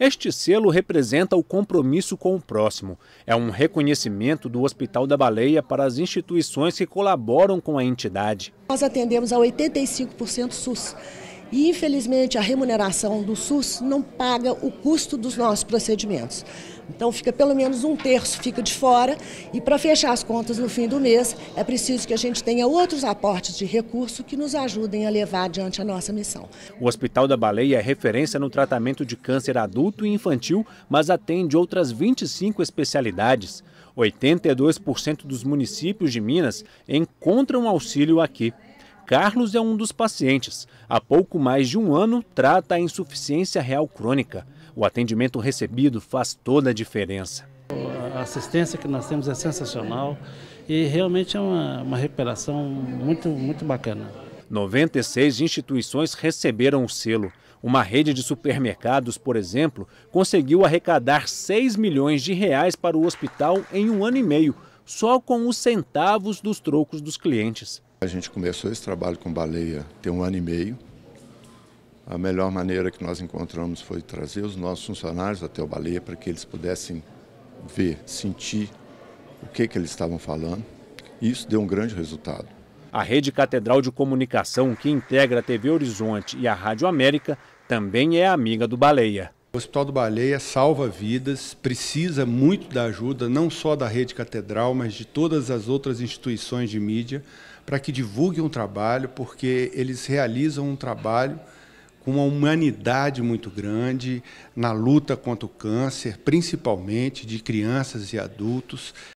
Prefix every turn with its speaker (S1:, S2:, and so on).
S1: Este selo representa o compromisso com o próximo. É um reconhecimento do Hospital da Baleia para as instituições que colaboram com a entidade.
S2: Nós atendemos a 85% SUS. E, infelizmente, a remuneração do SUS não paga o custo dos nossos procedimentos. Então, fica pelo menos um terço fica de fora. E, para fechar as contas no fim do mês, é preciso que a gente tenha outros aportes de recurso que nos ajudem a levar adiante a nossa missão.
S1: O Hospital da Baleia é referência no tratamento de câncer adulto e infantil, mas atende outras 25 especialidades. 82% dos municípios de Minas encontram auxílio aqui. Carlos é um dos pacientes. Há pouco mais de um ano, trata a insuficiência real crônica. O atendimento recebido faz toda a diferença. A assistência que nós temos é sensacional e realmente é uma, uma recuperação muito, muito bacana. 96 instituições receberam o selo. Uma rede de supermercados, por exemplo, conseguiu arrecadar 6 milhões de reais para o hospital em um ano e meio, só com os centavos dos trocos dos clientes.
S3: A gente começou esse trabalho com baleia tem um ano e meio. A melhor maneira que nós encontramos foi trazer os nossos funcionários até o baleia para que eles pudessem ver, sentir o que, que eles estavam falando. isso deu um grande resultado.
S1: A rede catedral de comunicação que integra a TV Horizonte e a Rádio América também é amiga do Baleia. O Hospital
S4: do Baleia salva vidas, precisa muito da ajuda, não só da rede catedral, mas de todas as outras instituições de mídia, para que divulguem o trabalho, porque eles realizam um trabalho com uma humanidade muito grande na luta contra o câncer, principalmente de crianças e adultos.